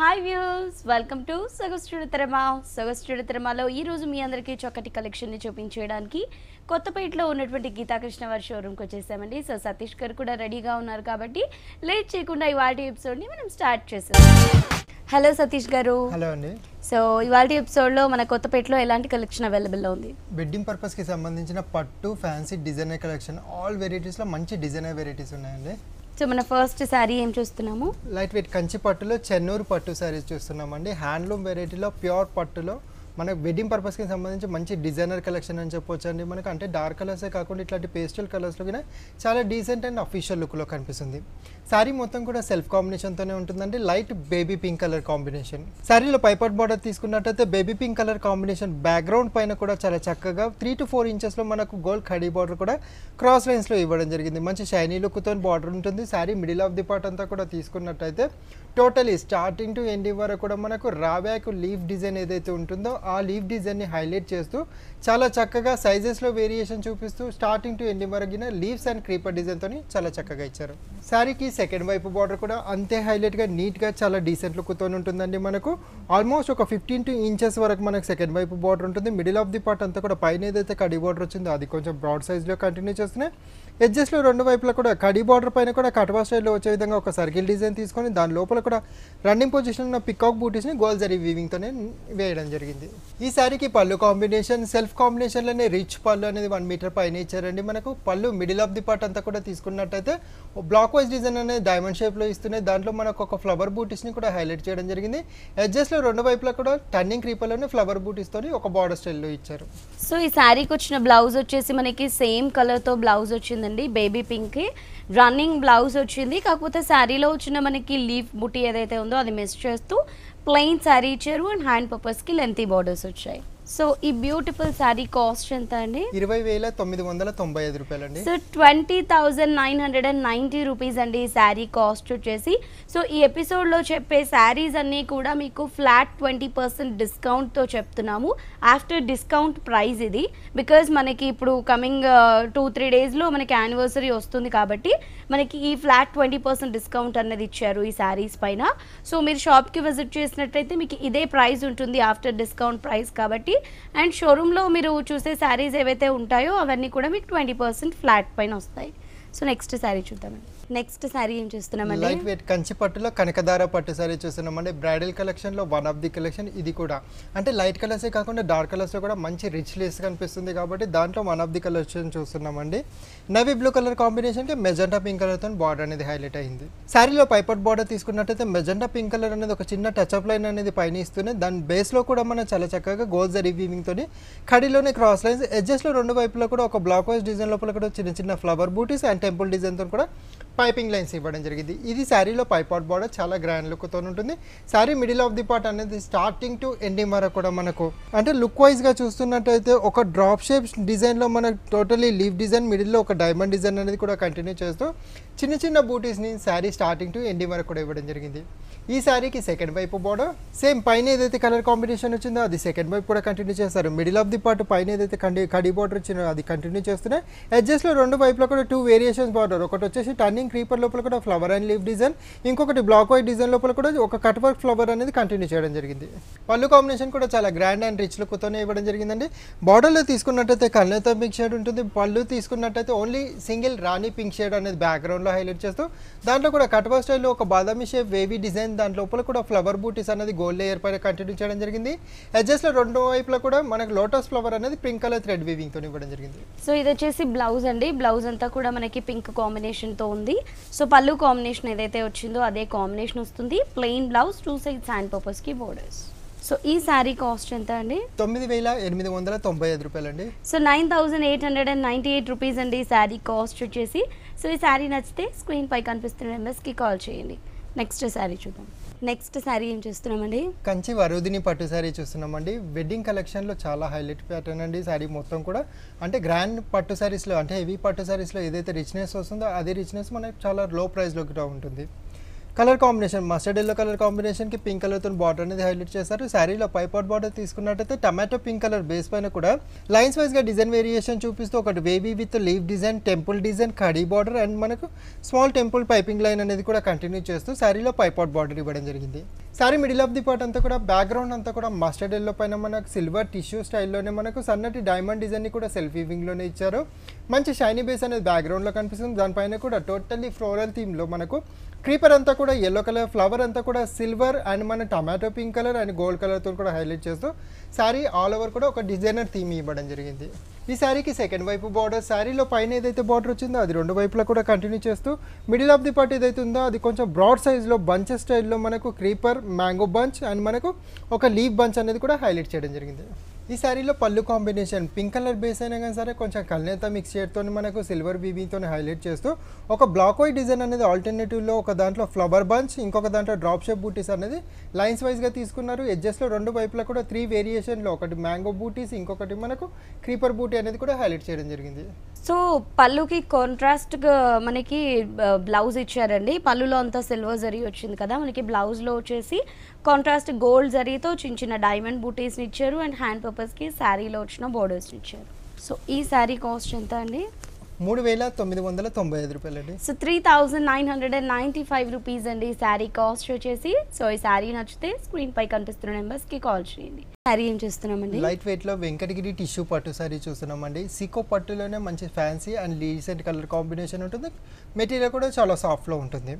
hi views welcome to సగస్టుడు తెరమ సగస్టుడు తెరమలో ఈరోజు మీ అందరికీ చక్కటి కలెక్షన్ని చూపించేయడానికి కొత్తపేటలో ఉన్నటువంటి గీతాకృష్ణ వారి షోరూమ్కి వచ్చేసామండి సో సతీష్ గారు కూడా రెడీగా ఉన్నారు కాబట్టి లేట్ చేయకుండా ఇవాళ ఎపిసోడ్ని మనం స్టార్ట్ చేసాం హలో సతీష్ గారు హలో అండి సో ఇవాళ లో మన కొత్తపేటలో ఎలాంటి కలెక్షన్ లో ఉంది బెడ్డింగ్ కి సంబంధించిన పట్టు ఫ్యాన్సీ డిజైనర్ కలెక్షన్ ఆల్ వెరైటీస్లో మంచి డిజైనర్ వెరైటీస్ ఉన్నాయండి సో మన ఫస్ట్ శారీ ఏం చూస్తున్నాము లైట్ వెయిట్ కంచి పట్టులో చెన్నూరు పట్టు శారీస్ చూస్తున్నామండి హ్యాండ్లూమ్ వెరైటీలో ప్యూర్ పట్టులో మనకి వెడ్డింగ్ పర్పస్కి సంబంధించి మంచి డిజైనర్ కలెక్షన్ అని చెప్పొచ్చు అండి మనకు అంటే డార్క్ కలర్సే కాకుండా ఇట్లాంటి పేస్టల్ కలర్స్లో కూడా చాలా డీసెంట్ అండ్ అఫీషియల్ లుక్లో కనిపిస్తుంది శారీ మొత్తం కూడా సెల్ఫ్ కాంబినేషన్తోనే ఉంటుందండి light baby pink colour combination శారీలో పైపట్ బార్డర్ తీసుకున్నట్టయితే baby pink colour combination background పైన కూడా చాలా చక్కగా త్రీ టు ఫోర్ ఇంచెస్లో మనకు గోల్డ్ ఖడీ బార్డర్ కూడా క్రాస్ లైన్స్లో ఇవ్వడం జరిగింది మంచి షైనీ లుక్తో బార్డర్ ఉంటుంది sari middle of the part అంతా కూడా తీసుకున్నట్టయితే టోటలీ స్టార్టింగ్ టు ఎండింగ్ వరకు కూడా మనకు రావ్యాకు లీఫ్ డిజైన్ ఏదైతే ఉంటుందో ఆ లీఫ్ డిజైన్ని హైలైట్ చేస్తూ చాలా చక్కగా సైజెస్లో వేరియేషన్ చూపిస్తూ స్టార్టింగ్ టు ఎండింగ్ వరకున లీవ్స్ అండ్ క్రీపర్ డిజైన్తో చాలా చక్కగా ఇచ్చారు శారీకి సెకండ్ వైపు బార్డర్ కూడా అంతే హైలైట్గా నీట్గా చాలా డీసెంట్ లుక్తో ఉంటుందండి మనకు ఆల్మోస్ట్ ఒక ఫిఫ్టీన్ టు ఇంచెస్ వరకు మనకు సెకండ్ వైపు బార్డర్ ఉంటుంది మిడిల్ ఆఫ్ ది పార్ట్ అంతా కూడా పైన ఏదైతే కడి బార్డర్ వచ్చిందో అది కొంచెం బ్రాడ్ సైజ్లో కంటిన్యూ చేస్తున్నాయి ఎడ్జెస్లో రెండు వైపులా కూడా కడి బార్డర్ పైన కూడా కట్వా స్టైల్లో వచ్చే విధంగా ఒక సర్కిల్ డిజైన్ తీసుకొని దాని లోపల కూడా రన్నింగ్ పొజిషన్ ఉన్న పికాక్ బూటీస్ని గోల్ జరిగి వీవింగ్తోనే వేయడం జరిగింది ఈ శారీకి పళ్ళు కాంబినేషన్ సెల్ఫ్ కాంబినేషన్లోనే రిచ్ పళ్ళు అనేది వన్ మీటర్ పైన ఇచ్చారండి మనకు పళ్ళు మిడిల్ ఆఫ్ ది పార్ట్ అంతా కూడా తీసుకున్నట్టయితే బ్లాక్ వైజ్ డిజైన్ అనేది డైమండ్ షేప్లో ఇస్తున్నాయి దాంట్లో మనకు ఒక ఫ్లవర్ బూటీస్ని కూడా హైలైట్ చేయడం జరిగింది ఎడ్జస్ట్లో రెండు వైపులా కూడా టర్నింగ్ క్రీపర్లోనే ఫ్లవర్ బూటీస్తో ఒక బార్డర్ స్టైల్లో ఇచ్చారు సో ఈ శారీకి వచ్చిన బ్లౌజ్ వచ్చేసి మనకి సేమ్ కలర్తో బ్లౌజ్ వచ్చిందండి బేబీ పింక్కి రన్నింగ్ బ్లౌజ్ వచ్చింది కాకపోతే శారీలో వచ్చిన మనకి లీఫ్ బుటీ ఏదైతే ఉందో అది మిస్ చేస్తూ प्लेन सारी चेन हँड पर्पर्स केंथी बॉर्डर्स होईल సో ఈ బ్యూటిఫుల్ శారీ కాస్ట్ ఎంత అండి ఇరవై వేల తొమ్మిది వందల తొంభై ఐదు రూపాయలు అండి so twenty thousand nine hundred and ninety rupees అండి ఈ శారీ కాస్ట్ వచ్చేసి సో ఈ ఎపిసోడ్లో చెప్పే శారీస్ అన్నీ కూడా మీకు ఫ్లాట్ ట్వంటీ పర్సెంట్ డిస్కౌంట్తో చెప్తున్నాము ఆఫ్టర్ డిస్కౌంట్ ప్రైస్ ఇది బికాజ్ మనకి ఇప్పుడు కమింగ్ టూ త్రీ డేస్లో మనకి యానివర్సరీ వస్తుంది కాబట్టి మనకి ఈ ఫ్లాట్ ట్వంటీ పర్సెంట్ డిస్కౌంట్ అనేది ఇచ్చారు ఈ శారీస్ పైన సో మీరు షాప్కి విజిట్ చేసినట్లయితే మీకు ఇదే ప్రైస్ ఉంటుంది ఆఫ్టర్ డిస్కౌంట్ ప్రైస్ కాబట్టి అండ్ షోరూంలో మీరు చూసే శారీస్ ఏవైతే ఉంటాయో అవన్నీ కూడా మీకు ట్వంటీ పర్సెంట్ ఫ్లాట్ పైన వస్తాయి సో నెక్స్ట్ శారీ చూద్దామండి నెక్స్ట్ సారీ ఏం చూస్తున్నామండి లైట్ వెయిట్ కంచి పట్టులో కనకదార పట్టు సారీ చూస్తున్నామండి బ్రైడల్ కలెక్షన్ లో వన్ ఆఫ్ ది కలెక్షన్ ఇది కూడా అంటే లైట్ కలర్స్ కాకుండా డార్క్ కలర్స్ లో కూడా మంచి రిచ్ లేస్ కనిపిస్తుంది కాబట్టి దాంట్లో వన్ ఆఫ్ ది కలెక్షన్ చూస్తున్నామండి నవీ బ్లూ కలర్ కాంబినేషన్ కి మెజెంటా పింక్ కలర్ తో బార్డర్ అనేది హైలైట్ అయింది లో పైపట్ బార్డర్ తీసుకున్నట్టయితే మెజెంటా పింక్ కలర్ అనేది ఒక చిన్న టచ్ అప్ లైన్ అనేది పైన ఇస్తూనే దాని బేస్ లో కూడా మనం చాలా చక్కగా గోల్డ్ జరీ వీవింగ్ తోని కడిలోనే క్రాస్ లైన్స్ ఎడ్జెస్ లో రెండు వైపులో కూడా ఒక బ్లాక్ వైజ్ డిజైన్ లోపల కూడా చిన్న చిన్న ఫ్లవర్ బూటీస్ అండ్ టెంపుల్ డిజైన్ తో కూడా పైపింగ్ లైన్స్ ఇవ్వడం జరిగింది ఇది శారీలో పైపాట్ బార్డర్ చాలా గ్రాండ్ లుక్తో ఉంటుంది sari middle of the part అనేది స్టార్టింగ్ టు ఎండింగ్ వరకు కూడా మనకు అంటే లుక్ వైజ్గా చూస్తున్నట్టయితే ఒక డ్రాప్ షేప్స్ డిజైన్లో మనకు టోటలీ లీవ్ డిజైన్ మిడిల్లో ఒక డైమండ్ డిజైన్ అనేది కూడా కంటిన్యూ చేస్తూ చిన్న చిన్న బూటీస్ని శారీ స్టార్టింగ్ టు ఎండింగ్ వరకు కూడా ఇవ్వడం జరిగింది ఈ శారీకి సెకండ్ వైపు బోర్డర్ సేమ్ పైన ఏదైతే కలర్ కాంబినేషన్ వచ్చిందో అది సెకండ్ వైపు కూడా కంటిన్యూ చేస్తారు మిడిల్ ఆఫ్ ది పార్ట్ పైన ఏదైతే కండి కడి బోర్డర్ వచ్చిందో అది కంటిన్యూ చేస్తున్నాయి లో రెండు వైపులో కూడా టూ వేరియేషన్స్ బోర్డర్ ఒకటి వచ్చేసి టర్నింగ్ క్రీపర్ లోపల కూడా ఫ్లవర్ అండ్ లీవ్ డిజైన్ ఇంకొకటి బ్లాక్ వైట్ డిజైన్ లోపల కూడా ఒక కట్ వర్క్ ఫ్లవర్ అనేది కంటిన్యూ చేయడం జరిగింది పళ్ళు కాంబినేషన్ కూడా చాలా గ్రాండ్ అండ్ రిచ్ లుక్తోనే ఇవ్వడం జరిగిందండి బార్డర్లో తీసుకున్నట్టయితే కళ్ళతో పింక్ షేడ్ ఉంటుంది పళ్ళు తీసుకున్నట్టయితే only single rani pink shade అనేది బ్యాక్గ్రౌండ్లో హైలైట్ చేస్తూ దాంట్లో కూడా కట్ వర్క్ స్టైల్లో ఒక బాదామి షేప్ వేవీ డిజైన్ అండ్ దాని లోపల కూడా ఫ్లవర్ బూటీస్ అనేది గోల్డ్ లేయర్ పైన కంటిన్యూ చేయడం జరిగింది లో రెండో వైపులో కూడా మనకి లోటస్ ఫ్లవర్ అనేది పింక్ కలర్ థ్రెడ్ వివింగ్ తో ఇవ్వడం జరిగింది సో ఇది వచ్చేసి బ్లౌజ్ అండి బ్లౌజ్ అంతా కూడా మనకి పింక్ కాంబినేషన్ తో ఉంది సో పళ్ళు కాంబినేషన్ ఏదైతే వచ్చిందో అదే కాంబినేషన్ వస్తుంది plain blouse two sides hand purpose కి బోర్డర్స్ సో ఈ సారీ కాస్ట్ ఎంత అండి తొమ్మిది వేల ఎనిమిది వందల తొంభై ఐదు రూపాయలు అండి so nine thousand eight hundred and ninety eight rupees అండి ఈ సారీ కాస్ట్ వచ్చేసి సో ఈ సారీ నచ్చితే స్క్రీన్ పై కనిపిస్తున్న నెంబర్స్కి కాల్ చేయండి నెక్స్ట్ శారీ చూద్దాం నెక్స్ట్ శారీ ఏం చూస్తున్నామండి కంచి వరుదిని పట్టు శారీ చూస్తున్నామండి వెడ్డింగ్ కలెక్షన్లో చాలా హైలైట్ ప్యాటర్న్ అండి శారీ మొత్తం కూడా అంటే గ్రాండ్ పట్టు శారీస్లో అంటే హెవీ పట్టు శారీస్లో ఏదైతే రిచ్నెస్ వస్తుందో అదే రిచ్నెస్ మనకి చాలా లో ప్రైస్లో కూడా ఉంటుంది colour combination mustard yellow colour కాంబినేషన్కి పింక్ కలర్తో బార్డర్ అనేది హైలైట్ చేశారు శారీలో పైపాట్ బార్డర్ తీసుకున్నట్టయితే టమాటో పింక్ కలర్ బేస్ పైన కూడా లైన్స్ వైజ్గా డిజైన్ వేరియేషన్ చూపిస్తూ ఒకటి baby with leaf design temple design ఖడీ బార్డర్ అండ్ మనకు స్మాల్ టెంపుల్ పైపింగ్ లైన్ అనేది కూడా కంటిన్యూ చేస్తూ శారీలో పైపాట్ బార్డర్ ఇవ్వడం జరిగింది sari middle of the part అంతా కూడా బ్యాక్గ్రౌండ్ అంతా కూడా మస్టర్డ్ ఎల్లో పైన మనకు సిల్వర్ టిష్యూ స్టైల్లోనే మనకు సన్నటి డైమండ్ డిజైన్ని కూడా సెల్ఫ్ వీవింగ్లోనే ఇచ్చారు మంచి షైనీ బేస్ అనేది బ్యాక్గ్రౌండ్లో కనిపిస్తుంది దానిపైన కూడా టోటల్లీ ఫ్లోరల్ థీమ్లో మనకు క్రీపర్ అంతా కూడా ఎల్లో కలర్ ఫ్లవర్ అంతా కూడా సిల్వర్ అండ్ మన tomato pink colour and gold కలర్తో కూడా హైలైట్ చేస్తూ శారీ ఆల్ ఓవర్ కూడా ఒక డిజైనర్ థీమ్ ఇవ్వడం జరిగింది ఈ శారీకి సెకండ్ వైపు బార్డర్ శారీలో పైన ఏదైతే బార్డర్ వచ్చిందో అది రెండు వైపులా కూడా కంటిన్యూ చేస్తూ మిడిల్ ఆఫ్ ది పార్ట్ ఏదైతే ఉందో అది కొంచెం బ్రాడ్ సైజ్లో బంచ్ స్టైల్లో మనకు క్రీపర్ మ్యాంగో బంచ్ అండ్ మనకు ఒక లీవ్ బంచ్ అనేది కూడా హైలైట్ చేయడం జరిగింది ఈ శారీలో పళ్ళు కాంబినేషన్ పింక్ కలర్ బేస్ అయినా కానీ సరే కొంచెం కల్నేత మిక్స్ చేయడంతో మనకు సిల్వర్ బీబీతో హైలైట్ చేస్తూ ఒక బ్లాక్ వైట్ డిజైన్ అనేది ఆల్టర్నేటివ్లో ఒక దాంట్లో ఫ్లవర్ బంచ్ ఇంకొక దాంట్లో డ్రాప్ షేప్ బూటీస్ అనేది లైన్స్ వైజ్గా తీసుకున్నారు ఎడ్జెస్లో రెండు వైపులా కూడా త్రీ వేరియేషన్లో ఒకటి మ్యాంగో బూటీస్ ఇంకొకటి మనకు క్రీపర్ బూటీ అనేది కూడా హైలైట్ చేయడం జరిగింది సో పళ్ళుకి కాంట్రాస్ట్గా మనకి బ్లౌజ్ ఇచ్చారండి పళ్ళులో అంతా సిల్వర్ జరీ వచ్చింది కదా మనకి బ్లౌజ్లో వచ్చేసి కాంట్రాస్ట్ గోల్డ్ జరీతో చిన్న చిన్న డైమండ్ బూటీస్ని ఇచ్చారు అండ్ హ్యాండ్ పర్పస్కి శారీలో వచ్చిన బోర్డర్స్ని ఇచ్చారు సో ఈ శారీ కాస్ట్ ఎంత అండి మూడు వేల తొమ్మిది వందల తొంభై ఐదు రూపాయలు అండి so three thousand nine hundred and ninety five rupees అండి ఈ శారీ కాస్ట్ వచ్చేసి సో ఈ శారీ నచ్చితే స్క్రీన్ పై కనిపిస్తున్న నెంబర్స్కి కాల్ చేయండి సారీ ఏం చూస్తున్నామండి లైట్ వెయిట్ లో వెంకటగిరి టిష్యూ పట్టు సారీ చూస్తున్నామండి సికో పట్టులోనే మంచి fancy and decent colour combination ఉంటుంది మెటీరియల్ కూడా చాలా సాఫ్ట్లో ఉంటుంది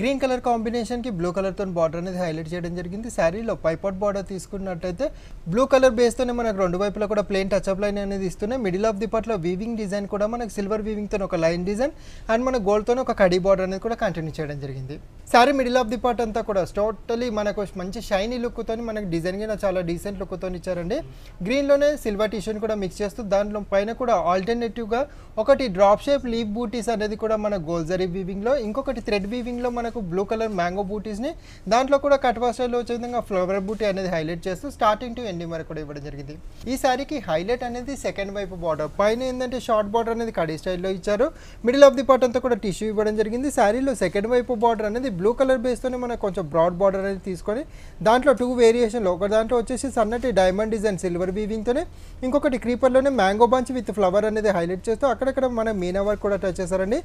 గ్రీన్ కలర్ కాంబినేషన్కి బ్లూ కలర్ తో బార్డర్ అనేది హైలైట్ చేయడం జరిగింది శారీలో పైపాట్ బార్డర్ తీసుకున్నట్టయితే బ్లూ కలర్ బేస్ తోనే మనకు రెండు వైపులా కూడా ప్లేన్ టచ్అప్ లైన్ అనేది ఇస్తున్నాయి మిడిల్ ఆఫ్ ది లో వీవింగ్ డిజైన్ కూడా మనకు సిల్వర్ తో ఒక లైన్ డిజైన్ అండ్ మన గోల్డ్ తోనే ఒక కడీ బార్డర్ అనేది కూడా కంటిన్యూ చేయడం జరిగింది sari middle of the part అంతా కూడా టోటలీ మనకు మంచి షైనీ తో మనకు డిజైన్ కూడా చాలా డీసెంట్ దాంట్లో కొత్తని ఇచ్చారండి గ్రీన్లోనే సిల్వర్ టిష్యూని కూడా మిక్స్ చేస్తూ దాంట్లో పైన కూడా ఆల్టర్నేటివ్గా ఒకటి డ్రాప్ షేప్ లీఫ్ బూటీస్ అనేది కూడా మన గోల్జరీ బీవింగ్లో ఇంకొకటి థ్రెడ్ బీవింగ్లో మనకు బ్లూ కలర్ మ్యాంగో బూటీస్ని దాంట్లో కూడా కట్వా స్టైల్లో వచ్చే విధంగా ఫ్లవర్ బూటీ అనేది హైలైట్ చేస్తూ స్టార్టింగ్ టు ఎండింగ్ వరకు కూడా ఇవ్వడం జరిగింది ఈ సారీకి హైలైట్ అనేది సెకండ్ వైపు బార్డర్ పైన ఏంటంటే షార్ట్ బార్డర్ అనేది కడీ స్టైల్లో ఇచ్చారు మిడిల్ ఆఫ్ ది పార్ట్ అంతా కూడా టిష్యూ ఇవ్వడం జరిగింది శారీలో సెకండ్ వైపు బార్డర్ అనేది బ్లూ కలర్ బేస్తోనే మనకు కొంచెం బ్రాడ్ బార్డర్ అనేది తీసుకొని దాంట్లో టూ వేరియేషన్లో ఒక దాంట్లో వచ్చేసి సన్ అన్నట్టు డైమండ్ డిజైన్ సిల్వర్ వీవింగ్తోనే ఇంకొకటి క్రీపర్లోనే మ్యాంగో బంచ్ విత్ ఫ్లవర్ అనేది హైలైట్ చేస్తూ అక్కడక్కడ మన మీనా వర్క్ కూడా టచ్ చేశారండి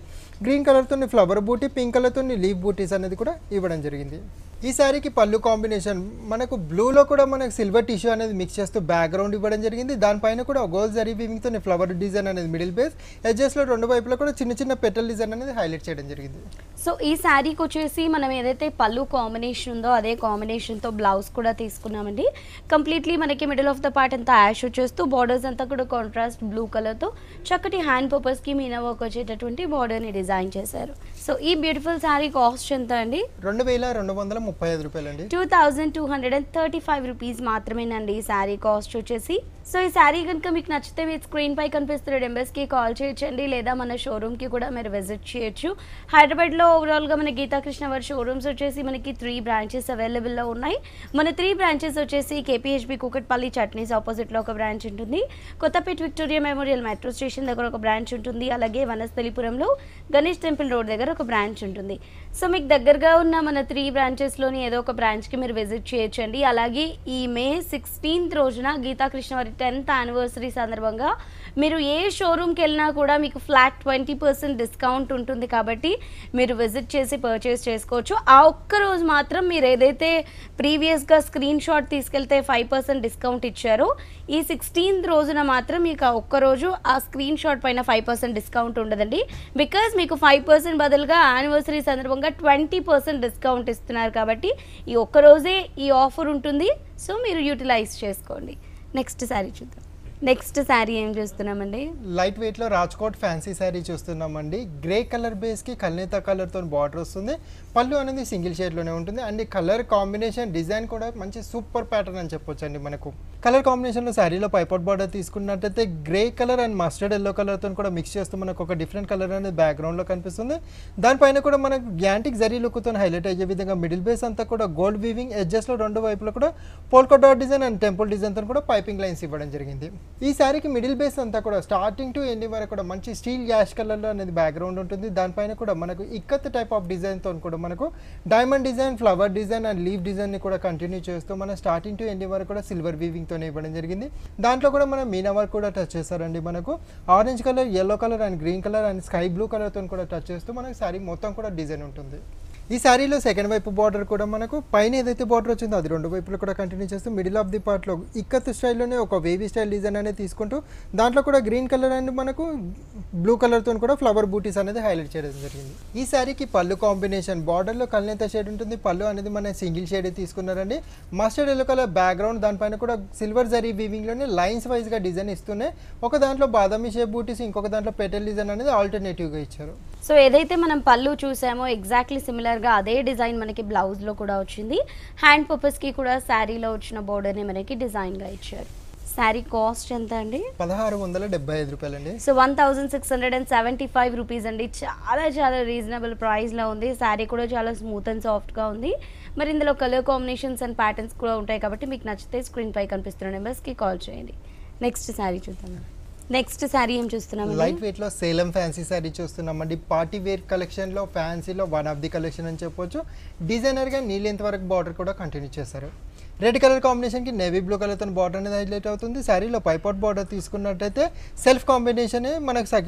గ్రీన్ కలర్తో ఫ్లవర్ బూటీ పింక్ కలర్తో లీవ్ బూటీస్ అనేది కూడా ఇవ్వడం జరిగింది ఈ శారీకి పళ్ళు కాంబినేషన్ మనకు బ్లూలో కూడా మనకు సిల్వర్ టిష్యూ అనేది మిక్స్ చేస్తూ బ్యాక్గ్రౌండ్ ఇవ్వడం జరిగింది దానిపైన కూడా గోల్ జరీ వీవింగ్తో ఫ్లవర్ డిజైన్ అనేది మిడిల్ బేస్ ఎడ్జెస్లో రెండు వైపులో కూడా చిన్న చిన్న పెటల్ డిజైన్ అనేది హైలైట్ చేయడం జరిగింది సో ఈ శారీకి వచ్చేసి మనం ఏదైతే పళ్ళు కాంబినేషన్ ఉందో అదే కాంబినేషన్తో బ్లౌజ్ కూడా తీసుకున్నామండి కంప్లీట్ కంప్లీట్లీ మనకి మిడిల్ ఆఫ్ ద పార్ట్ అంతా యాష్ వచ్చేస్తూ బార్డర్స్ అంతా కూడా కాంట్రాస్ట్ బ్లూ కలర్తో చక్కటి హ్యాండ్ పర్పస్కి మీనా వర్క్ వచ్చేటటువంటి బార్డర్ని డిజైన్ చేశారు సో ఈ బ్యూటిఫుల్ శారీ కాస్ట్ ఎంత అండి రెండు వేల రెండు వందల ముప్పై ఐదు రూపాయలు అండి two thousand two hundred and thirty five rupees మాత్రమేనండి ఈ శారీ కాస్ట్ వచ్చేసి సో ఈ శారీ కనుక మీకు నచ్చితే మీరు స్క్రీన్ పై కనిపిస్తున్న నెంబర్స్కి కాల్ చేయొచ్చండి లేదా మన షోరూమ్కి కూడా మీరు విజిట్ చేయొచ్చు హైదరాబాద్లో ఓవరాల్గా మన గీతాకృష్ణ వారి షోరూమ్స్ వచ్చేసి మనకి త్రీ బ్రాంచెస్ అవైలబుల్లో ఉన్నాయి మన త్రీ బ్రాంచెస్ వచ్చేసి కేపీహెచ్బి కుకట్పల్లి చట్నీస్ ఆపోజిట్లో ఒక బ్రాంచ్ ఉంటుంది Kothapet Victoria Memorial metro station దగ్గర ఒక బ్రాంచ్ ఉంటుంది అలాగే వనస్థలిపురంలో గణేష్ టెంపుల్ రోడ్ దగ్గర ఒక బ్రాంచ్ ఉంటుంది సో మీకు దగ్గరగా ఉన్న మన త్రీ బ్రాంచెస్లోని ఏదో ఒక బ్రాంచ్కి మీరు విజిట్ చేయొచ్చండి అలాగే ఈ మే సిక్స్టీన్త్ రోజున గీతాకృష్ణ వారి టెన్త్ యానివర్సరీ సందర్భంగా మీరు ఏ షోరూమ్కి వెళ్ళినా కూడా మీకు ఫ్లాట్ ట్వంటీ పర్సెంట్ డిస్కౌంట్ ఉంటుంది కాబట్టి మీరు విజిట్ చేసి పర్చేస్ చేసుకోవచ్చు ఆ ఒక్క రోజు మాత్రం మీరు ఏదైతే ప్రీవియస్గా స్క్రీన్ షాట్ తీసుకెళ్తే ఫైవ్ పర్సెంట్ డిస్కౌంట్ ఇచ్చారో ఈ సిక్స్టీన్త్ రోజున మాత్రం మీకు ఆ ఒక్కరోజు ఆ స్క్రీన్ షాట్ పైన ఫైవ్ పర్సెంట్ డిస్కౌంట్ ఉండదండి బికాజ్ మీకు ఫైవ్ పర్సెంట్ స్పెషల్గా యానివర్సరీ సందర్భంగా ట్వంటీ పర్సెంట్ డిస్కౌంట్ ఇస్తున్నారు కాబట్టి ఈ ఒక్కరోజే ఈ ఆఫర్ ఉంటుంది సో మీరు యూటిలైజ్ చేసుకోండి నెక్స్ట్ సారీ చూద్దాం నెక్స్ట్ శారీ ఏం చూస్తున్నామండి లైట్ వెయిట్ లో రాజ్కోట్ ఫ్యాన్సీ శారీ చూస్తున్నామండి గ్రే కలర్ బేస్ కి కల్నేత కలర్ తో బార్డర్ వస్తుంది పళ్ళు అనేది సింగిల్ షేడ్ లోనే ఉంటుంది అండ్ కలర్ కాంబినేషన్ డిజైన్ కూడా మంచి సూపర్ ప్యాటర్న్ అని చెప్పొచ్చు అండి మనకు కలర్ కాంబినేషన్ లో శారీలో పైపాట్ బార్డర్ తీసుకున్నట్టయితే grey colour and mustard yellow colour తో కూడా మిక్స్ చేస్తూ మనకు ఒక డిఫరెంట్ కలర్ అనేది బ్యాక్గ్రౌండ్ లో కనిపిస్తుంది దానిపైన కూడా మనకు గ్యాంటిక్ జరీ లుక్ తో హైలైట్ అయ్యే విధంగా మిడిల్ బేస్ అంతా కూడా గోల్డ్ వీవింగ్ ఎడ్జెస్ లో రెండు వైపులో కూడా polka dot design and temple design తో కూడా పైపింగ్ లైన్స్ ఇవ్వడం జరిగింది ఈ శారీకి మిడిల్ బేస్ అంతా కూడా స్టార్టింగ్ టు ఎండింగ్ వరకు కూడా మంచి స్టీల్ గ్యాష్ కలర్లో అనేది బ్యాక్గ్రౌండ్ ఉంటుంది దానిపైన కూడా మనకు ఇక్కత్ టైప్ ఆఫ్ డిజైన్తో కూడా మనకు diamond design flower design and leaf డిజైన్ని కూడా కంటిన్యూ చేస్తూ మన స్టార్టింగ్ టు ఎండింగ్ వరకు కూడా సిల్వర్ వీవింగ్తో ఇవ్వడం జరిగింది దాంట్లో కూడా మనం మీనా వర్క్ కూడా టచ్ చేస్తారండి మనకు orange colour yellow colour and green colour and sky blue కలర్తో కూడా టచ్ చేస్తూ మనకు శారీ మొత్తం కూడా డిజైన్ ఉంటుంది ఈ శారీలో సెకండ్ వైపు బార్డర్ కూడా మనకు పైన ఏదైతే బార్డర్ వచ్చిందో అది రెండు వైపులు కూడా కంటిన్యూ చేస్తూ మిడిల్ ఆఫ్ ది పార్ట్లో ఇక్కత్ స్టైల్లోనే ఒక వేవీ స్టైల్ డిజైన్ అనేది తీసుకుంటూ దాంట్లో కూడా గ్రీన్ కలర్ అండ్ మనకు బ్లూ కలర్తో కూడా ఫ్లవర్ బూటీస్ అనేది హైలైట్ చేయడం జరిగింది ఈ శారీకి పళ్ళు కాంబినేషన్ బార్డర్లో కల్నేత షేడ్ ఉంటుంది పళ్ళు అనేది మన సింగిల్ షేడ్ తీసుకున్నారండి మస్టర్డ్ ఎల్లో కలర్ బ్యాక్గ్రౌండ్ దానిపైన కూడా సిల్వర్ జరీ వీవింగ్లోనే లైన్స్ వైజ్గా డిజైన్ ఇస్తున్నాయి ఒక దాంట్లో బాదామి షేప్ బూటీస్ ఇంకొక దాంట్లో పెటల్ డిజైన్ అనేది ఆల్టర్నేటివ్గా ఇచ్చారు సో ఏదైతే మనం పళ్ళు చూసామో ఎగ్జాక్ట్లీ సిమిలర్ సిమిలర్గా అదే డిజైన్ మనకి బ్లౌజ్లో కూడా వచ్చింది హ్యాండ్ పర్పస్కి కూడా శారీలో వచ్చిన బోర్డర్ని మనకి డిజైన్గా ఇచ్చారు శారీ కాస్ట్ ఎంత అండి పదహారు వందల డెబ్బై ఐదు రూపాయలు అండి so one thousand six hundred and seventy five rupees అండి చాలా చాలా రీజనబుల్ ప్రైస్లో ఉంది శారీ కూడా చాలా స్మూత్ అండ్ సాఫ్ట్గా ఉంది మరి ఇందులో కలర్ కాంబినేషన్స్ అండ్ ప్యాటర్న్స్ కూడా ఉంటాయి కాబట్టి మీకు నచ్చితే స్క్రీన్ పై కనిపిస్తున్న నెంబర్స్కి కాల్ చేయండి నెక్స్ట్ శారీ చూద్దాం నెక్స్ట్ సారీ ఏం చూస్తున్నాం లైట్ వెయిట్ లో సేలం ఫ్యాన్సీ చూస్తున్నాం చూస్తున్నామండి పార్టీ వేర్ కలెక్షన్ లో ఫ్యాన్సీలో వన్ ఆఫ్ ది కలెక్షన్ అని చెప్పొచ్చు డిజైనర్ గా నీళ్ళెంత వరకు బార్డర్ కూడా కంటిన్యూ చేశారు రెడ్ కలర్ కాంబినేషన్ కి నేవీ బ్లూ కలర్ తో బార్డర్ అనేది హైలైట్ అవుతుంది శారీలో పైపాట్ బార్డర్ తీసుకున్నట్టయితే సెల్ఫ్ కాంబినేషన్ మనకు సగ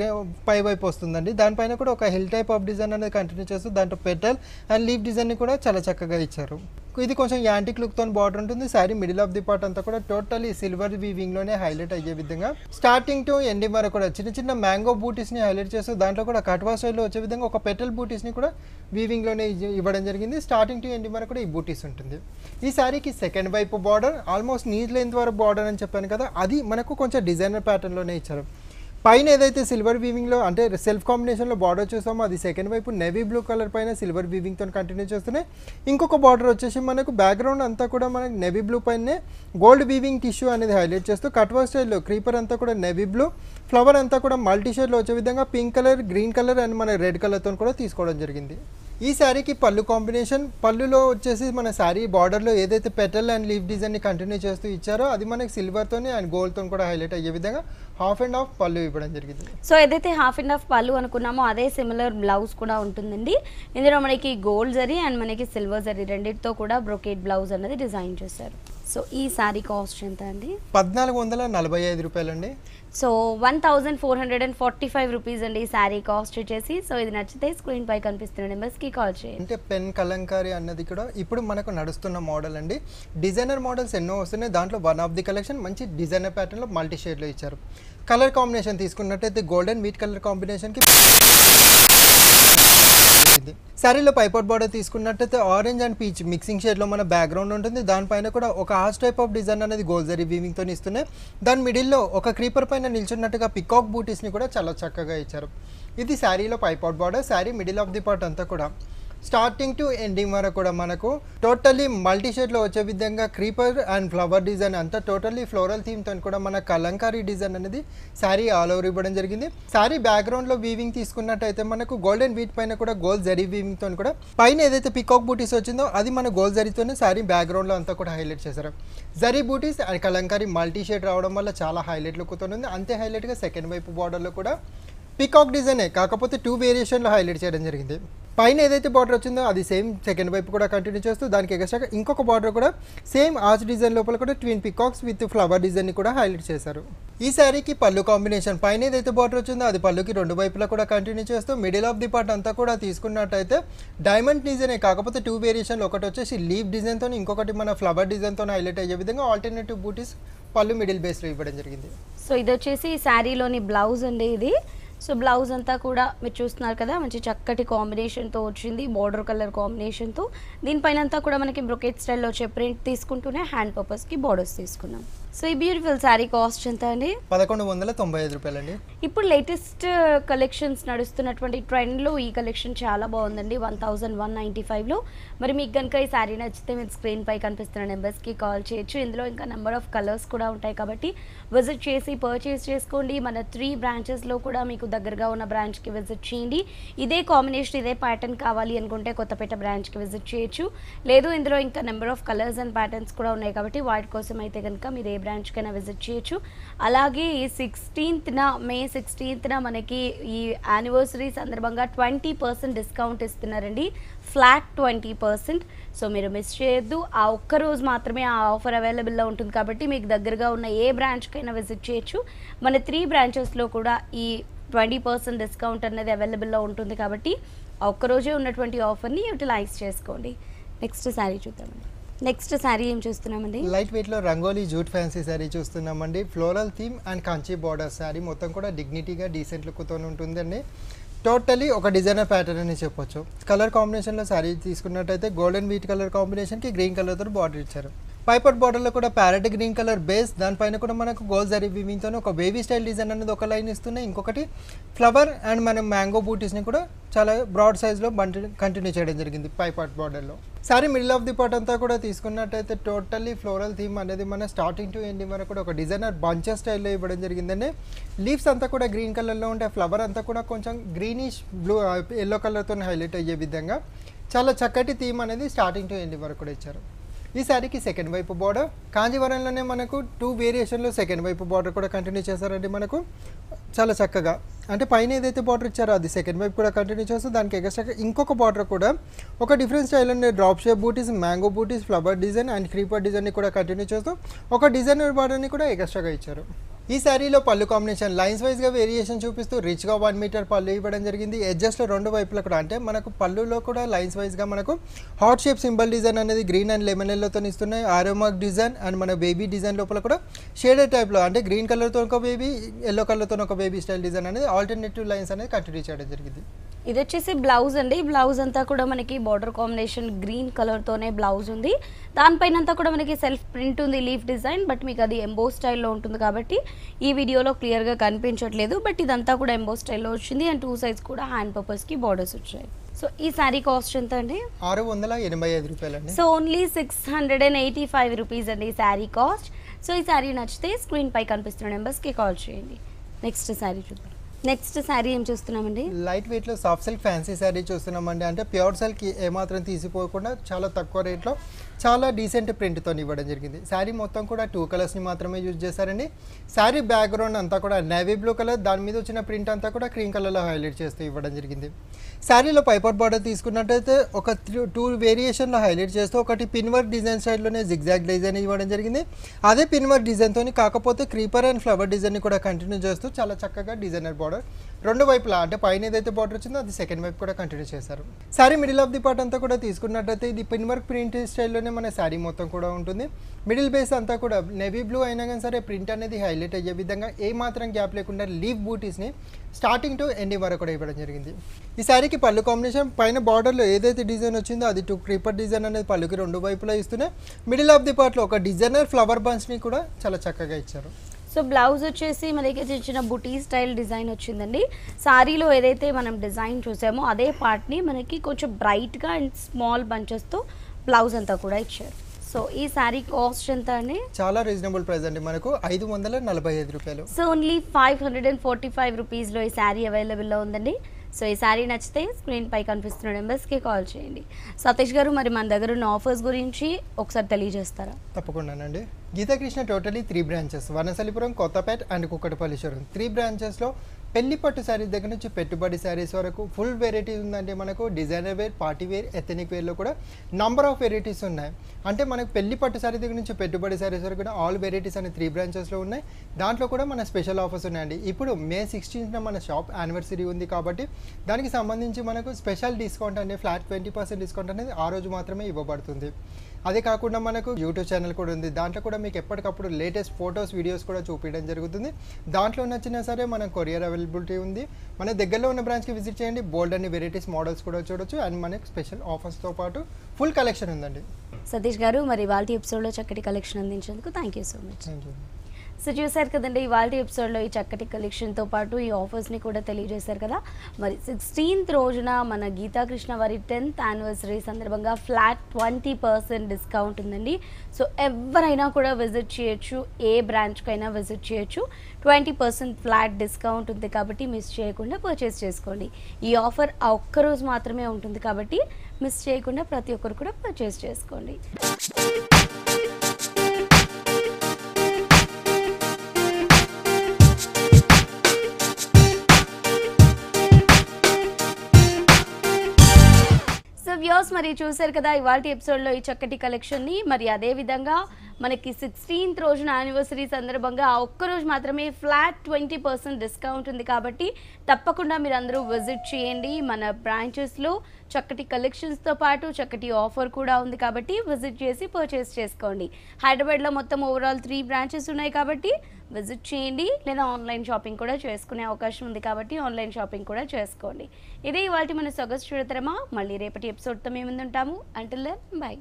పై వైపు వస్తుందండి దానిపైన కూడా ఒక హిల్ టైప్ ఆఫ్ డిజైన్ అనేది కంటిన్యూ చేస్తూ దాంట్లో పెటల్ అండ్ లీఫ్ డిజైన్ కూడా చాలా చక్కగా ఇచ్చారు ఇది కొంచెం యాంటిక్ తో బార్డర్ ఉంటుంది sari middle of the part అంతా కూడా టోటలీ సిల్వర్ సిల్వర్ వీవింగ్లోనే హైలైట్ అయ్యే విధంగా స్టార్టింగ్ టు ఎండింగ్ వరకు కూడా చిన్న చిన్న మ్యాంగో బూటీస్ని హైలైట్ చేస్తూ దాంట్లో కూడా కట్వా లో వచ్చే విధంగా ఒక పెటల్ బూటీస్ని కూడా వీవింగ్లోనే ఇవ్వడం జరిగింది స్టార్టింగ్ టు ఎండింగ్ వరకు కూడా ఈ బూటీస్ ఉంటుంది ఈ సారీకి సెకండ్ వైపు బార్డర్ ఆల్మోస్ట్ నీజ్ లెంత్ వరకు బార్డర్ అని చెప్పాను కదా అది మనకు కొంచెం డిజైనర్ లోనే ఇచ్చారు పైన ఏదైతే సిల్వర్ వీవింగ్లో అంటే సెల్ఫ్ కాంబినేషన్లో బార్డర్ చూసామో అది సెకండ్ వైపు నేవీ బ్లూ కలర్ పైన సిల్వర్ వీవింగ్తో కంటిన్యూ చేస్తున్నాయి ఇంకొక బార్డర్ వచ్చేసి మనకు బ్యాక్గ్రౌండ్ అంతా కూడా మనకు నెవీ బ్లూ పైనే గోల్డ్ వీవింగ్ టిష్యూ అనేది హైలైట్ చేస్తూ స్టైల్ స్టైల్లో క్రీపర్ అంతా కూడా నెవీ బ్లూ ఫ్లవర్ అంతా కూడా మల్టీ షేడ్లో వచ్చే విధంగా pink colour green colour and మన రెడ్ కలర్తో కూడా తీసుకోవడం జరిగింది ఈ శారీకి పళ్ళు కాంబినేషన్ పళ్ళులో వచ్చేసి మన శారీ బార్డర్లో ఏదైతే పెటల్ అండ్ లీఫ్ డిజైన్ని కంటిన్యూ చేస్తూ ఇచ్చారో అది మనకి సిల్వర్తోని అండ్ గోల్డ్తో కూడా హైలైట్ అయ్యే విధంగా హాఫ్ అండ్ హాఫ్ పళ్ళు ఇవ్వడం జరిగింది సో ఏదైతే హాఫ్ అండ్ హాఫ్ పళ్ళు అనుకున్నామో అదే సిమిలర్ బ్లౌజ్ కూడా ఉంటుందండి ఇందులో మనకి గోల్డ్ జరీ అండ్ మనకి సిల్వర్ జరీ రెండింటితో కూడా బ్రొకేట్ బ్లౌజ్ అనేది డిజైన్ చేశారు సో ఈ శారీ కాస్ట్ ఎంత అండి పద్నాలుగు వందల నలభై ఐదు రూపాయలు అండి so one thousand four hundred and forty five rupees అండి ఈ శారీ కాస్ట్ వచ్చేసి సో ఇది నచ్చితే స్క్రీన్ పై కనిపిస్తున్న కి కాల్ చేయండి అంటే పెన్ కలంకారీ అన్నది కూడా ఇప్పుడు మనకు నడుస్తున్న మోడల్ అండి డిజైనర్ మోడల్స్ ఎన్నో వస్తున్నాయి దాంట్లో వన్ ఆఫ్ ది కలెక్షన్ మంచి డిజైనర్ లో మల్టీ లో ఇచ్చారు కలర్ కాంబినేషన్ తీసుకున్నట్టయితే గోల్డెన్ మీట్ కలర్ కాంబినేషన్కి ఉంటుంది శారీలో పైపోట్ బార్డర్ తీసుకున్నట్టయితే ఆరెంజ్ అండ్ పీచ్ మిక్సింగ్ షేడ్లో మన బ్యాక్గ్రౌండ్ ఉంటుంది దానిపైన కూడా ఒక హాస్ టైప్ ఆఫ్ డిజైన్ అనేది గోల్జరీ వీవింగ్తో ఇస్తున్నాయి దాని మిడిల్లో ఒక క్రీపర్ పైన నిల్చున్నట్టుగా పికాక్ బూటీస్ని కూడా చాలా చక్కగా ఇచ్చారు ఇది శారీలో పైపాట్ border sari middle of the part అంతా కూడా స్టార్టింగ్ టు ఎండింగ్ వరకు కూడా మనకు టోటల్లీ మల్టీ షేడ్లో వచ్చే విధంగా క్రీపర్ అండ్ ఫ్లవర్ డిజైన్ అంతా టోటల్లీ ఫ్లోరల్ థీమ్తో కూడా మన కలంకారీ డిజైన్ అనేది శారీ ఆల్ ఓవర్ ఇవ్వడం జరిగింది శారీ బ్యాక్గ్రౌండ్లో వీవింగ్ తీసుకున్నట్టయితే మనకు గోల్డెన్ వీట్ పైన కూడా గోల్డ్ జరీ వీవింగ్తో కూడా పైన ఏదైతే పికాక్ బూటీస్ వచ్చిందో అది మన గోల్డ్ జరీతోనే శారీ బ్యాక్గ్రౌండ్లో అంతా కూడా హైలైట్ చేశారు జరీ బూటీస్ అండ్ కలంకారీ మల్టీ షేడ్ రావడం వల్ల చాలా హైలైట్ లుక్కుతోనుంది అంతే హైలైట్గా సెకండ్ వైపు బార్డర్లో కూడా పికాక్ డిజైనే కాకపోతే టూ వేరియేషన్లో హైలైట్ చేయడం జరిగింది పైన ఏదైతే బార్డర్ వచ్చిందో అది సేమ్ సెకండ్ వైపు కూడా కంటిన్యూ చేస్తూ దానికి ఎగస్ట్రాగా ఇంకొక బార్డర్ కూడా సేమ్ ఆర్చ్ డిజైన్ లోపల కూడా twin peacocks with flower design కూడా హైలైట్ చేశారు ఈ శారీకి పళ్ళు కాంబినేషన్ పైన ఏదైతే బార్డర్ వచ్చిందో అది పళ్ళుకి రెండు వైపులా కూడా కంటిన్యూ చేస్తూ మిడిల్ ఆఫ్ ది పార్ట్ అంతా కూడా తీసుకున్నట్టయితే డైమండ్ డిజైనే కాకపోతే టూ వేరియేషన్లు ఒకటి వచ్చేసి లీవ్ డిజైన్తో ఇంకొకటి మన ఫ్లవర్ డిజైన్తో హైలైట్ అయ్యే విధంగా ఆల్టర్నేటివ్ బూటీస్ పళ్ళు మిడిల్ బేస్లో ఇవ్వడం జరిగింది సో ఇది వచ్చేసి శారీలోని బ్లౌజ్ అండి ఇది సో బ్లౌజ్ అంతా కూడా మీరు చూస్తున్నారు కదా మంచి చక్కటి కాంబినేషన్తో వచ్చింది బార్డర్ కలర్ కాంబినేషన్తో దీనిపైన అంతా కూడా మనకి బ్రొకెట్ స్టైల్లో వచ్చే ప్రింట్ తీసుకుంటూనే హ్యాండ్ పర్పస్కి బార్డర్స్ తీసుకున్నాం సో ఈ బ్యూటిఫుల్ శారీ కాస్ట్ ఎంత అండి పదకొండు వందల తొంభై ఐదు రూపాయలు అండి ఇప్పుడు లేటెస్ట్ కలెక్షన్స్ uh, నడుస్తున్నటువంటి ట్రెండ్ లో ఈ కలెక్షన్ చాలా బాగుందండి one thousand one ninety five లో మరి మీకు కనుక ఈ శారీ నచ్చితే మీరు స్క్రీన్ పై కనిపిస్తున్న కి కాల్ చేయొచ్చు ఇందులో ఇంకా నెంబర్ ఆఫ్ కలర్స్ కూడా ఉంటాయి కాబట్టి విజిట్ చేసి పర్చేస్ చేసుకోండి మన త్రీ బ్రాంచెస్ లో కూడా మీకు దగ్గరగా ఉన్న బ్రాంచ్ కి విజిట్ చేయండి ఇదే కాంబినేషన్ ఇదే ప్యాటర్న్ కావాలి అనుకుంటే కొత్తపేట బ్రాంచ్ కి విజిట్ చేయొచ్చు లేదు ఇందులో ఇంకా number of colours and patterns కూడా ఉన్నాయి కాబట్టి వాటి కోసం అయితే కనుక మీరు ఏ బ్రాంచ్కైనా విజిట్ చేయొచ్చు అలాగే ఈ సిక్స్టీన్త్న మే సిక్స్టీన్త్న మనకి ఈ యానివర్సరీ సందర్భంగా ట్వంటీ పర్సెంట్ డిస్కౌంట్ ఇస్తున్నారండి ఫ్లాట్ ట్వంటీ పర్సెంట్ సో మీరు మిస్ చేయొద్దు ఆ ఒక్క రోజు మాత్రమే ఆ ఆఫర్ అవైలబుల్లో ఉంటుంది కాబట్టి మీకు దగ్గరగా ఉన్న ఏ బ్రాంచ్కైనా విజిట్ చేయొచ్చు మన త్రీ బ్రాంచెస్లో కూడా ఈ ట్వంటీ పర్సెంట్ డిస్కౌంట్ అనేది అవైలబుల్లో ఉంటుంది కాబట్టి ఒక్కరోజే ఉన్నటువంటి ఆఫర్ని యూటిలైజ్ చేసుకోండి నెక్స్ట్ శారీ చూద్దామండి నెక్స్ట్ శారీ ఏం చూస్తున్నామండి లైట్ వెయిట్ లో రంగోలీ జూట్ ఫ్యాన్సీ సారీ చూస్తున్నామండి floral theme and Kanchi border sari మొత్తం కూడా డిగ్నిటీగా డీసెంట్ తో ఉంటుందండి టోటలీ ఒక డిజైనర్ ప్యాటర్న్ అని చెప్పొచ్చు కలర్ కాంబినేషన్ లో శారీ తీసుకున్నట్టయితే గోల్డెన్ వీట్ కలర్ కాంబినేషన్ కి గ్రీన్ కలర్ తో బార్డర్ ఇచ్చారు పైపట్ లో కూడా ప్యారెట్ గ్రీన్ కలర్ బేస్ దానిపైన కూడా మనకు గోల్ జరీ వివింగ్తో ఒక బేబీ స్టైల్ డిజైన్ అనేది ఒక లైన్ ఇస్తున్నాయి ఇంకొకటి ఫ్లవర్ అండ్ మనం మ్యాంగో బూటీస్ని కూడా చాలా బ్రాడ్ సైజ్లో బంటి కంటిన్యూ చేయడం జరిగింది పైపాట్ బార్డర్లో sari middle of the part అంతా కూడా తీసుకున్నట్టయితే టోటల్లీ ఫ్లోరల్ థీమ్ అనేది మన స్టార్టింగ్ టు ఎండింగ్ వరకు కూడా ఒక డిజైనర్ బంచెస్ స్టైల్లో ఇవ్వడం జరిగిందండి లీవ్స్ అంతా కూడా గ్రీన్ కలర్లో ఉంటే ఫ్లవర్ అంతా కూడా కొంచెం గ్రీనిష్ బ్లూ ఎల్లో కలర్తో హైలైట్ అయ్యే విధంగా చాలా చక్కటి థీమ్ అనేది స్టార్టింగ్ టు ఎండింగ్ వరకు కూడా ఇచ్చారు ఈ శారీకి సెకండ్ వైపు బార్డర్ కాంజీవరంలోనే మనకు టూ వేరియేషన్లో సెకండ్ వైపు బార్డర్ కూడా కంటిన్యూ చేశారండి మనకు చాలా చక్కగా అంటే పైన ఏదైతే బార్డర్ ఇచ్చారో అది సెకండ్ వైపు కూడా కంటిన్యూ చేస్తూ దానికి ఎగస్ట్రా ఇంకొక బార్డర్ కూడా ఒక డిఫరెంట్ స్టైల్ ఉండే drop shape buttis mango buttis flower design and creeper డిజైన్ని కూడా కంటిన్యూ చేస్తూ ఒక డిజైనర్ బార్డర్ని కూడా ఎగస్ట్రాగా ఇచ్చారు ఈ శారీలో పళ్ళు కాంబినేషన్ లైన్స్ వైజ్గా వేరియేషన్ చూపిస్తూ రిచ్గా వన్ మీటర్ పళ్ళు ఇవ్వడం జరిగింది ఎడ్జస్ట్లో రెండు వైపులో కూడా అంటే మనకు పళ్ళులో కూడా లైన్స్ వైజ్గా మనకు హాట్ షేప్ సింబల్ డిజైన్ అనేది గ్రీన్ అండ్ లెమన్ ఎల్లోతో ఇస్తున్నాయి ఆరోమార్క్ డిజైన్ అండ్ మన బేబీ డిజైన్ లోపల కూడా షేడెడ్ టైప్లో అంటే గ్రీన్ కలర్తో ఒక బేబీ ఎల్లో కలర్తో ఒక బేబీ స్టైల్ డిజైన్ అనేది ఆల్టర్నేటివ్ లైన్స్ అనేది కంటిన్యూ చేయడం జరిగింది ఇది వచ్చేసి బ్లౌజ్ అండి బ్లౌజ్ అంతా కూడా మనకి బార్డర్ కాంబినేషన్ గ్రీన్ కలర్తోనే బ్లౌజ్ ఉంది దానిపైన అంతా కూడా మనకి సెల్ఫ్ ప్రింట్ ఉంది లీఫ్ డిజైన్ బట్ మీకు అది ఎంబో స్టైల్లో ఉంటుంది కాబట్టి ఈ వీడియోలో క్లియర్గా కనిపించట్లేదు బట్ ఇదంతా కూడా ఎంబో స్టైల్లో వచ్చింది అండ్ టూ సైజ్ కూడా హ్యాండ్ పర్పస్కి బార్డర్స్ వచ్చాయి సో ఈ సారీ కాస్ట్ ఎంత అండి ఆరు వందల ఎనభై ఐదు రూపాయలు so only six hundred and eighty five rupees అండి ఈ శారీ కాస్ట్ సో ఈ శారీ నచ్చితే స్క్రీన్ పై కనిపిస్తున్న నెంబర్స్కి కాల్ చేయండి నెక్స్ట్ సారీ చూద్దాం నెక్స్ట్ శారీ ఏం చూస్తున్నామండి లైట్ వెయిట్ లో సాఫ్ట్ సిల్క్ ఫ్యాన్సీ శారీ చూస్తున్నామండి అంటే ప్యూర్ సిల్క్ ఏమాత్రం తీసిపోకుండా చాలా తక్కువ రేట్లో చాలా డీసెంట్ ప్రింట్తో ఇవ్వడం జరిగింది శారీ మొత్తం కూడా టూ కలర్స్ని మాత్రమే యూజ్ చేశారండి శారీ బ్యాక్గ్రౌండ్ అంతా కూడా నేవీ బ్లూ కలర్ దాని మీద వచ్చిన ప్రింట్ అంతా కూడా క్రీమ్ కలర్లో హైలైట్ చేస్తూ ఇవ్వడం జరిగింది శారీలో పైపర్ బార్డర్ తీసుకున్నట్టయితే ఒక టూ వేరియేషన్లో హైలైట్ చేస్తూ ఒకటి పిన్వర్క్ డిజైన్ సైడ్లోనే జిగ్జాగ్ డిజైన్ ఇవ్వడం జరిగింది అదే పిన్వర్క్ డిజైన్తో కాకపోతే క్రీపర్ అండ్ ఫ్లవర్ డిజైన్ని కూడా కంటిన్యూ చేస్తూ చాలా చక్కగా డిజైనర్ బార్డర్ రెండు వైపులా అంటే పైన ఏదైతే బార్డర్ వచ్చిందో అది సెకండ్ వైపు కూడా కంటిన్యూ చేశారు sari middle of the part అంతా కూడా తీసుకున్నట్టయితే ఇది పిన్ వర్క్ ప్రింట్ స్టైల్లోనే మన శారీ మొత్తం కూడా ఉంటుంది మిడిల్ బేస్ అంతా కూడా నెవీ బ్లూ అయినా కానీ సరే ప్రింట్ అనేది హైలైట్ అయ్యే విధంగా ఏ మాత్రం గ్యాప్ లేకుండా లీవ్ బూటీస్ని స్టార్టింగ్ టు ఎండింగ్ వరకు కూడా ఇవ్వడం జరిగింది ఈ శారీకి పళ్ళు కాంబినేషన్ పైన బార్డర్లో ఏదైతే డిజైన్ వచ్చిందో అది టూ క్రీపర్ డిజైన్ అనేది పళ్ళుకి రెండు వైపులా ఇస్తున్నాయి మిడిల్ ఆఫ్ ది పార్ట్లో ఒక డిజైనర్ ఫ్లవర్ బన్స్ని కూడా చాలా చక్కగా ఇచ్చారు సో బ్లౌజ్ వచ్చేసి మనకి చిన్న బుటీ స్టైల్ డిజైన్ వచ్చిందండి శారీలో ఏదైతే మనం డిజైన్ చూసామో అదే పార్ట్ని మనకి కొంచెం బ్రైట్గా అండ్ స్మాల్ బంచెస్తో బ్లౌజ్ అంతా కూడా ఇచ్చారు సో ఈ సారీ కాస్ట్ ఎంత అండి చాలా రీజనబుల్ ప్రైస్ అండి మనకు ఐదు వందల నలభై ఐదు రూపాయలు so only five hundred and forty five రూపీస్లో ఈ శారీ అవైలబుల్లో ఉందండి సో ఈ శారీ నచ్చితే పై కనిపిస్తున్న నెంబర్స్కి కాల్ చేయండి సతీష్ గారు మరి మన దగ్గర ఉన్న ఆఫర్స్ గురించి ఒకసారి తెలియజేస్తారా తప్పకుండానండి Geethakrishna totally three branches Vanasthalipuram Kothapet and కుక్కటపల్లిశ్వరం త్రీ బ్రాంచెస్లో పెళ్లి పట్టు శారీస్ దగ్గర నుంచి పెట్టుబడి శారీస్ వరకు ఫుల్ వెరైటీస్ ఉందంటే మనకు designer wear party wear ethnic వేర్లో కూడా నంబర్ ఆఫ్ వెరైటీస్ ఉన్నాయి అంటే మనకు పెళ్లి పట్టు శారీ దగ్గర నుంచి పెట్టుబడి శారీస్ వరకు కూడా ఆల్ వెరైటీస్ అనే త్రీ బ్రాంచెస్లో ఉన్నాయి దాంట్లో కూడా మన స్పెషల్ ఆఫర్స్ ఉన్నాయండి ఇప్పుడు మే సిక్స్టీన్త్న మన షాప్ యానివర్సరీ ఉంది కాబట్టి దానికి సంబంధించి మనకు స్పెషల్ డిస్కౌంట్ అనేది ఫ్లాట్ ట్వంటీ పర్సెంట్ డిస్కౌంట్ అనేది ఆ రోజు మాత్రమే ఇవ్వబడుతుంది అదే కాకుండా మనకు యూట్యూబ్ ఛానల్ కూడా ఉంది దాంట్లో కూడా మీకు ఎప్పటికప్పుడు లేటెస్ట్ ఫొటోస్ వీడియోస్ కూడా చూపించడం జరుగుతుంది దాంట్లో నచ్చినా సరే మనం కొరియర్ అవైలబిలిటీ ఉంది మన దగ్గరలో ఉన్న బ్రాంచ్కి విజిట్ చేయండి బోల్డ్ అన్ని వెరైటీస్ మోడల్స్ కూడా చూడొచ్చు అండ్ మనకు స్పెషల్ ఆఫర్స్తో పాటు ఫుల్ కలెక్షన్ ఉందండి సతీష్ గారు మరి వాళ్ళ ఎపిసోడ్లో చక్కటి కలెక్షన్ అందించేందుకు thank you so much thank you so చూశారు కదండి ఇవాళ ఎపిసోడ్లో ఈ చక్కటి కలెక్షన్తో పాటు ఈ ఆఫర్స్ని కూడా తెలియజేశారు కదా మరి సిక్స్టీన్త్ రోజున మన గీతాకృష్ణ వారి టెన్త్ యానివర్సరీ సందర్భంగా ఫ్లాట్ ట్వంటీ పర్సెంట్ డిస్కౌంట్ ఉందండి సో ఎవరైనా కూడా విజిట్ చేయొచ్చు ఏ బ్రాంచ్కైనా విజిట్ చేయొచ్చు ట్వంటీ పర్సెంట్ ఫ్లాట్ డిస్కౌంట్ ఉంది కాబట్టి మిస్ చేయకుండా పర్చేస్ చేసుకోండి ఈ ఆఫర్ ఆ ఒక్కరోజు మాత్రమే ఉంటుంది కాబట్టి మిస్ చేయకుండా ప్రతి ఒక్కరు కూడా పర్చేస్ చేసుకోండి వ్యూస్ మరి చూశారు కదా ఇవాళ ఎపిసోడ్లో ఈ చక్కటి కలెక్షన్ని మరి అదే విధంగా మనకి సిక్స్టీన్త్ రోజున యానివర్సరీ సందర్భంగా ఒక్కరోజు మాత్రమే ఫ్లాట్ ట్వంటీ పర్సెంట్ డిస్కౌంట్ ఉంది కాబట్టి తప్పకుండా మీరు అందరూ విజిట్ చేయండి మన బ్రాంచెస్లో చక్కటి కలెక్షన్స్తో పాటు చక్కటి ఆఫర్ కూడా ఉంది కాబట్టి విజిట్ చేసి పర్చేస్ చేసుకోండి హైదరాబాద్లో మొత్తం ఓవరాల్ త్రీ బ్రాంచెస్ ఉన్నాయి కాబట్టి విజిట్ చేయండి లేదా ఆన్లైన్ షాపింగ్ కూడా చేసుకునే అవకాశం ఉంది కాబట్టి ఆన్లైన్ షాపింగ్ కూడా చేసుకోండి ఇదే ఇవాళ మన సొగసు చూడతరమా మళ్ళీ రేపటి ఎపిసోడ్తో మేము ఉంటాము అంటే బై